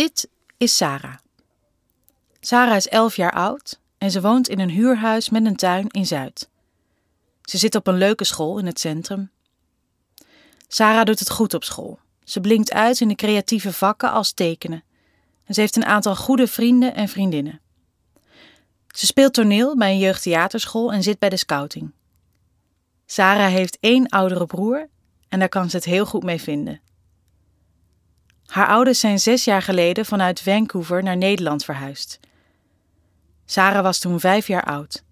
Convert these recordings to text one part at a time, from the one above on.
Dit is Sarah. Sarah is 11 jaar oud en ze woont in een huurhuis met een tuin in Zuid. Ze zit op een leuke school in het centrum. Sarah doet het goed op school. Ze blinkt uit in de creatieve vakken als tekenen. En ze heeft een aantal goede vrienden en vriendinnen. Ze speelt toneel bij een jeugdtheaterschool en zit bij de scouting. Sarah heeft één oudere broer en daar kan ze het heel goed mee vinden. Haar ouders zijn zes jaar geleden vanuit Vancouver naar Nederland verhuisd. Sarah was toen vijf jaar oud.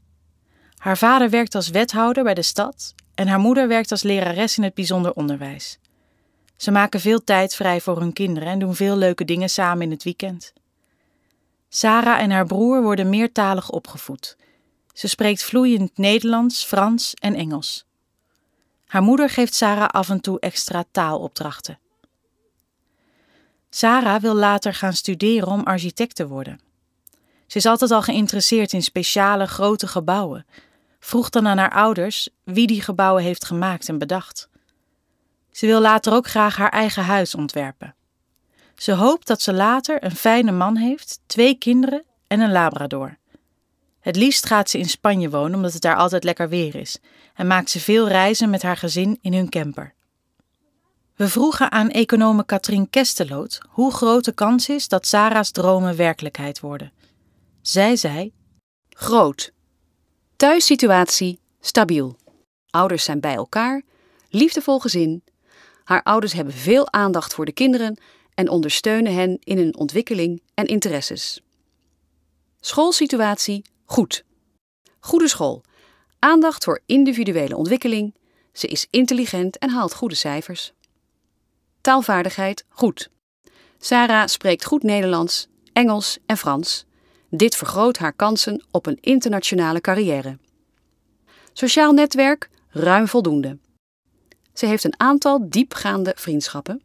Haar vader werkt als wethouder bij de stad en haar moeder werkt als lerares in het bijzonder onderwijs. Ze maken veel tijd vrij voor hun kinderen en doen veel leuke dingen samen in het weekend. Sarah en haar broer worden meertalig opgevoed. Ze spreekt vloeiend Nederlands, Frans en Engels. Haar moeder geeft Sarah af en toe extra taalopdrachten. Sarah wil later gaan studeren om architect te worden. Ze is altijd al geïnteresseerd in speciale grote gebouwen. Vroeg dan aan haar ouders wie die gebouwen heeft gemaakt en bedacht. Ze wil later ook graag haar eigen huis ontwerpen. Ze hoopt dat ze later een fijne man heeft, twee kinderen en een labrador. Het liefst gaat ze in Spanje wonen omdat het daar altijd lekker weer is en maakt ze veel reizen met haar gezin in hun camper. We vroegen aan econoom Katrien Kesteloot hoe groot de kans is dat Sarah's dromen werkelijkheid worden. Zij zei: Groot. Thuissituatie stabiel. Ouders zijn bij elkaar, liefdevol gezin. Haar ouders hebben veel aandacht voor de kinderen en ondersteunen hen in hun ontwikkeling en interesses. Schoolsituatie goed. Goede school. Aandacht voor individuele ontwikkeling. Ze is intelligent en haalt goede cijfers taalvaardigheid goed. Sarah spreekt goed Nederlands, Engels en Frans. Dit vergroot haar kansen op een internationale carrière. Sociaal netwerk ruim voldoende. Ze heeft een aantal diepgaande vriendschappen.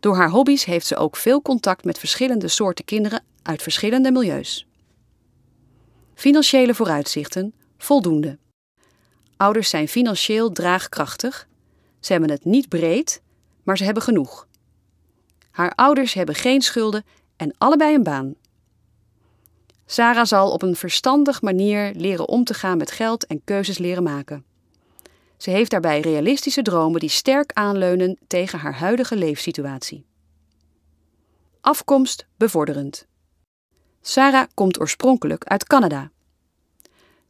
Door haar hobby's heeft ze ook veel contact met verschillende soorten kinderen uit verschillende milieus. Financiële vooruitzichten voldoende. Ouders zijn financieel draagkrachtig. Ze hebben het niet breed, maar ze hebben genoeg. Haar ouders hebben geen schulden en allebei een baan. Sarah zal op een verstandig manier leren om te gaan met geld en keuzes leren maken. Ze heeft daarbij realistische dromen die sterk aanleunen tegen haar huidige leefsituatie. Afkomst bevorderend. Sarah komt oorspronkelijk uit Canada.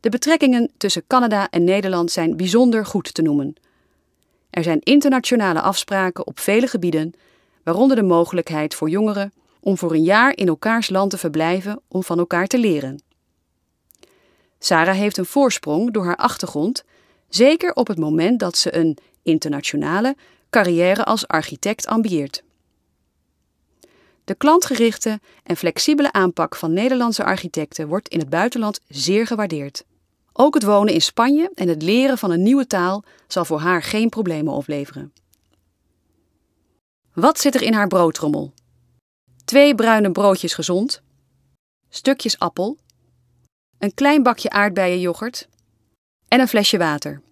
De betrekkingen tussen Canada en Nederland zijn bijzonder goed te noemen, er zijn internationale afspraken op vele gebieden, waaronder de mogelijkheid voor jongeren om voor een jaar in elkaars land te verblijven om van elkaar te leren. Sarah heeft een voorsprong door haar achtergrond, zeker op het moment dat ze een internationale carrière als architect ambieert. De klantgerichte en flexibele aanpak van Nederlandse architecten wordt in het buitenland zeer gewaardeerd. Ook het wonen in Spanje en het leren van een nieuwe taal zal voor haar geen problemen opleveren. Wat zit er in haar broodtrommel? Twee bruine broodjes gezond, stukjes appel, een klein bakje aardbeienjoghurt en een flesje water.